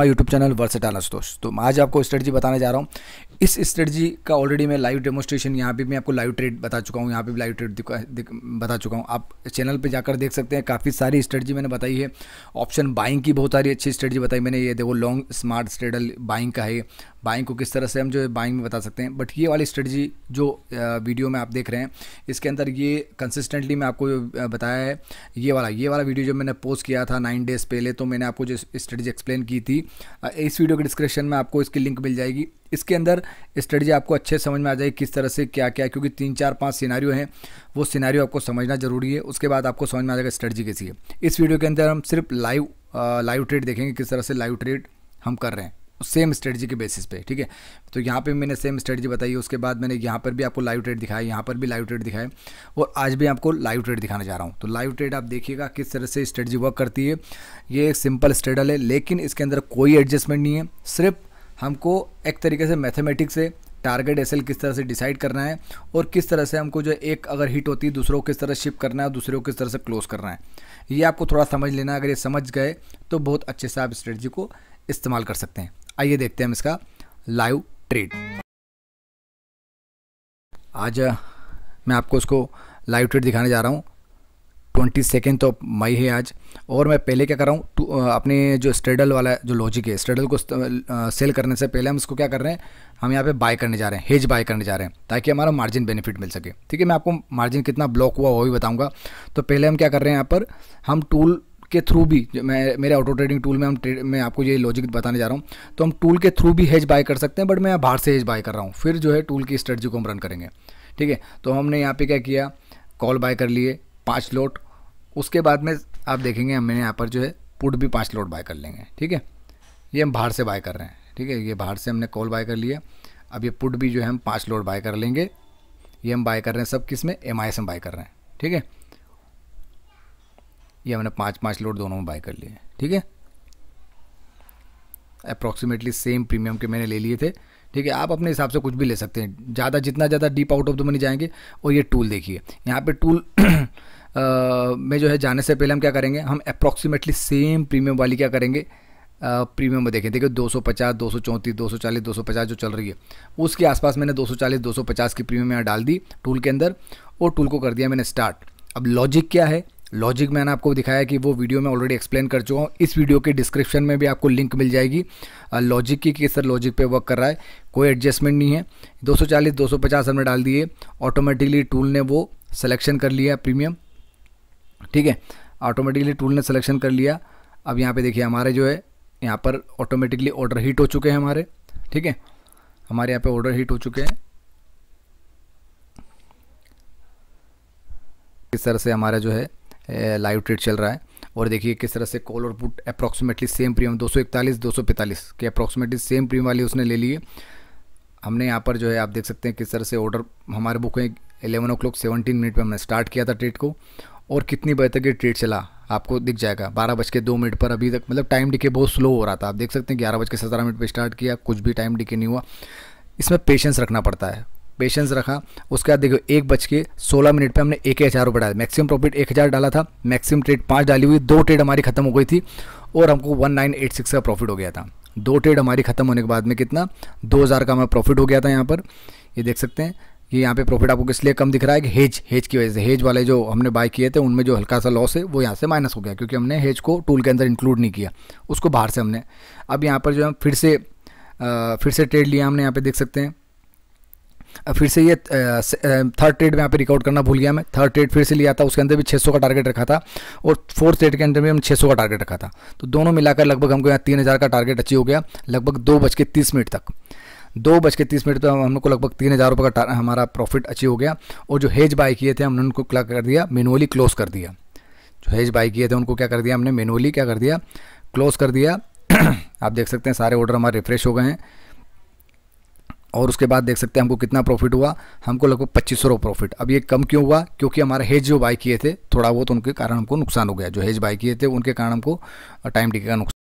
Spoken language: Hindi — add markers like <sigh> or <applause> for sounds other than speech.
माय यूट्यूब चैनल वर्सेटाल दोस्त तो आज आपको स्ट्रेटजी बताने जा रहा हूँ इस स्ट्रेटजी का ऑलरेडी मैं लाइव डेमोस्ट्रेशन यहाँ पे मैं आपको लाइव ट्रेड बता चुका हूँ यहाँ पे लाइव ट्रेड बता चुका हूँ आप चैनल पे जाकर देख सकते हैं काफ़ी सारी स्ट्रेटजी मैंने बताई है ऑप्शन बाइंग की बहुत सारी अच्छी स्ट्रेटजी बताई मैंने ये देखो लॉन्ग स्मार्ट स्ट्रेडल बाइंग का है बाइंग को किस तरह से हम जो है बाइंग में बता सकते हैं बट ये वाली स्ट्रेटजी जो वीडियो में आप देख रहे हैं इसके अंदर ये कंसिस्टेंटली मैं आपको बताया है ये वाला ये वाला वीडियो जो मैंने पोस्ट किया था नाइन डेज़ पहले तो मैंने आपको जो स्ट्रेटजी एक्सप्लेन की थी इस वीडियो के डिस्क्रिप्शन में आपको इसकी लिंक मिल जाएगी इसके अंदर स्टडी आपको अच्छे समझ में आ जाएगी किस तरह से क्या क्या क्योंकि तीन चार पाँच सीनारियों हैं वो सीनारियों आपको समझना जरूरी है उसके बाद आपको समझ में आ जाएगा स्ट्रेटजी कैसी है इस वीडियो के अंदर हम सिर्फ लाइव लाइव ट्रेड देखेंगे किस तरह से लाइव ट्रेड हम कर रहे हैं सेम स्ट्रेटजी के बेसिस पे ठीक है तो यहाँ पे मैंने सेम स्ट्रेटजी बताई उसके बाद मैंने यहाँ पर भी आपको लाइव ट्रेड दिखाया यहाँ पर भी लाइव ट्रेड दिखाया और आज भी आपको लाइव ट्रेड दिखाने जा रहा हूँ तो लाइव ट्रेड आप देखिएगा किस तरह से स्ट्रेटजी वर्क करती है ये एक सिंपल स्ट्रेडल है लेकिन इसके अंदर कोई एडजस्टमेंट नहीं है सिर्फ हमको एक तरीके से मैथमेटिक्स से टारगेट एसएल किस तरह से डिसाइड करना है और किस तरह से हमको जो एक अगर हिट होती है दूसरों को किस तरह शिफ्ट करना है दूसरे को किस तरह से क्लोज करना है ये आपको थोड़ा समझ लेना अगर ये समझ गए तो बहुत अच्छे से आप स्ट्रेटजी को इस्तेमाल कर सकते हैं आइए देखते हैं हम इसका लाइव ट्रेड आज मैं आपको उसको लाइव ट्रेड दिखाने जा रहा हूँ ट्वेंटी सेकेंड ऑफ मई है आज और मैं पहले क्या कर रहा हूँ अपने जो स्ट्रेडल वाला जो लॉजिक है स्ट्रेडल को सेल करने से पहले हम इसको क्या कर रहे हैं हम यहाँ पे बाय करने जा रहे हैं हेज बाय करने जा रहे हैं ताकि हमारा मार्जिन बेनिफिट मिल सके ठीक है मैं आपको मार्जिन कितना ब्लॉक हुआ वो भी बताऊँगा तो पहले हम क्या कर रहे हैं यहाँ पर हम टूल के थ्रू भी मैं मेरे ऑटो ट्रेडिंग टूल में हम मैं आपको ये लॉजिक बताने जा रहा हूँ तो हम टूल के थ्रू भी हेज बाय कर सकते हैं बट मैं बाहर से हेज बाय कर रहा हूँ फिर जो है टूल की स्ट्रेटजी को हम रन करेंगे ठीक है तो हमने यहाँ पर क्या किया कॉल बाय कर लिए पाँच लोट उसके बाद में आप देखेंगे हमने यहाँ पर जो है पुट भी पाँच लोट बाय कर लेंगे ठीक है ये हम बाहर से बाय कर रहे हैं ठीक है ये बाहर से हमने कॉल बाय कर लिया अब ये पुट भी जो है हम पाँच लोट बाय कर लेंगे ये हम बाय कर रहे हैं सब किस में एम आई एस हम बाय कर रहे हैं ठीक है ये हमने पाँच पाँच लोड दोनों में बाय कर लिए ठीक है अप्रॉक्सीमेटली सेम प्रीमियम के मैंने ले लिए थे ठीक है आप अपने हिसाब से कुछ भी ले सकते हैं ज़्यादा जितना ज़्यादा deep out of the money जाएंगे और ये टूल देखिए यहाँ पे टूल <clears throat> में जो है जाने से पहले हम क्या करेंगे हम अप्रॉक्सीमेटली सेम प्रीमियम वाली क्या करेंगे प्रीमियम में देखें देखिए 250, 234, 240, पचास जो चल रही है उसके आसपास मैंने 240, 250 की प्रीमियम यहाँ डाल दी टूल के अंदर और टूल को कर दिया मैंने स्टार्ट अब लॉजिक क्या है लॉजिक मैंने आपको दिखाया कि वो वीडियो में ऑलरेडी एक्सप्लेन कर चुका हूँ इस वीडियो के डिस्क्रिप्शन में भी आपको लिंक मिल जाएगी लॉजिक की किस तरह लॉजिक पे वर्क कर रहा है कोई एडजस्टमेंट नहीं है 240 250 हमने डाल दिए ऑटोमेटिकली टूल ने वो सिलेक्शन कर लिया प्रीमियम ठीक है ऑटोमेटिकली टूल ने सिलेक्शन कर लिया अब यहाँ पर देखिए हमारे जो है यहाँ पर ऑटोमेटिकली ऑर्डर हीट हो चुके हैं हमारे ठीक है हमारे यहाँ पर ऑर्डर हीट हो चुके हैं इस तरह से हमारा जो है लाइव ट्रेड चल रहा है और देखिए किस तरह से कॉल और पुट अप्रॉक्सीमेटली सेम प्रीमियम 241 245 के अप्रॉक्सीमेटली सेम प्रीमियम वाली उसने ले लिए हमने यहाँ पर जो है आप देख सकते हैं किस तरह से ऑर्डर हमारे बुक में eleven o'clock seventeen minute पर हमने स्टार्ट किया था ट्रेड को और कितनी बजे तक ये ट्रेड चला आपको दिख जाएगा बारह बज के दो मिनट पर अभी तक मतलब टाइम डिके बहुत स्लो हो रहा था आप देख सकते हैं ग्यारह बज के सत्रह मिनट पर स्टार्ट किया कुछ भी टाइम डिके नहीं हुआ इसमें पेशेंस रखना पड़ता है पेशेंस रखा उसके बाद देखो एक बज के सोलह मिनट पे हमने एक हज़ार रुपये डाला मैक्सिमम प्रॉफिट एक हज़ार डाला था मैक्सिमम ट्रेड पाँच डाली हुई दो ट्रेड हमारी खत्म हो गई थी और हमको वन नाइन एट सिक्स का प्रॉफिट हो गया था दो ट्रेड हमारी खत्म होने के बाद में कितना दो हज़ार का हमारा प्रॉफिट हो गया था यहाँ पर ये देख सकते हैं ये यहाँ पे प्रॉफिट आपको किस लिए कम दिख रहा है कि हेज हेज की वजह से हेज वाले जो हमने बाय किए थे उनमें जो हल्का सा लॉस है वो यहाँ से माइनस हो गया क्योंकि हमने हेज को टूल के अंदर इंक्लूड नहीं किया उसको बाहर से हमने अब यहाँ पर जो है फिर से आ, फिर से ट्रेड लिया हमने यहाँ पे देख सकते हैं अब फिर से ये थर्ड ट्रेड में यहाँ पे रिकॉर्ड करना भूल गया मैं थर्ड ट्रेड फिर से लिया था उसके अंदर भी 600 का टारगेट रखा था और फोर्थ ट्रेड के अंदर भी हम 600 का टारगेट रखा था तो दोनों मिलाकर लगभग हमको यहाँ तीन का टारगेट अचीव हो गया लगभग दो बज के तीस मिनट तक दो बज के तीस मिनट पर तो हम लोग को लगभग तीन हज़ार रुपये का हमारा प्रॉफिट अचीव हो गया और जो हेज बाई किए थे हमने उनको क्या कर दिया मेनुअली क्लोज कर दिया जो हेज बाई किए थे उनको क्या कर दिया हमने मेनुअली क्या कर दिया क्लोज कर दिया <clears throat> आप देख सकते हैं सारे ऑर्डर हमारे रिफ्रेश हो गए हैं और उसके बाद देख सकते हैं हमको कितना प्रॉफिट हुआ हमको लगभग पच्चीस सौ प्रॉफिट अब ये कम क्यों हुआ क्योंकि हमारे हेज जो बाय किए थे थोड़ा बहुत उनके कारण हमको नुकसान हो गया जो हेज बाय किए थे उनके कारण हमको टाइम टिके का नुकसान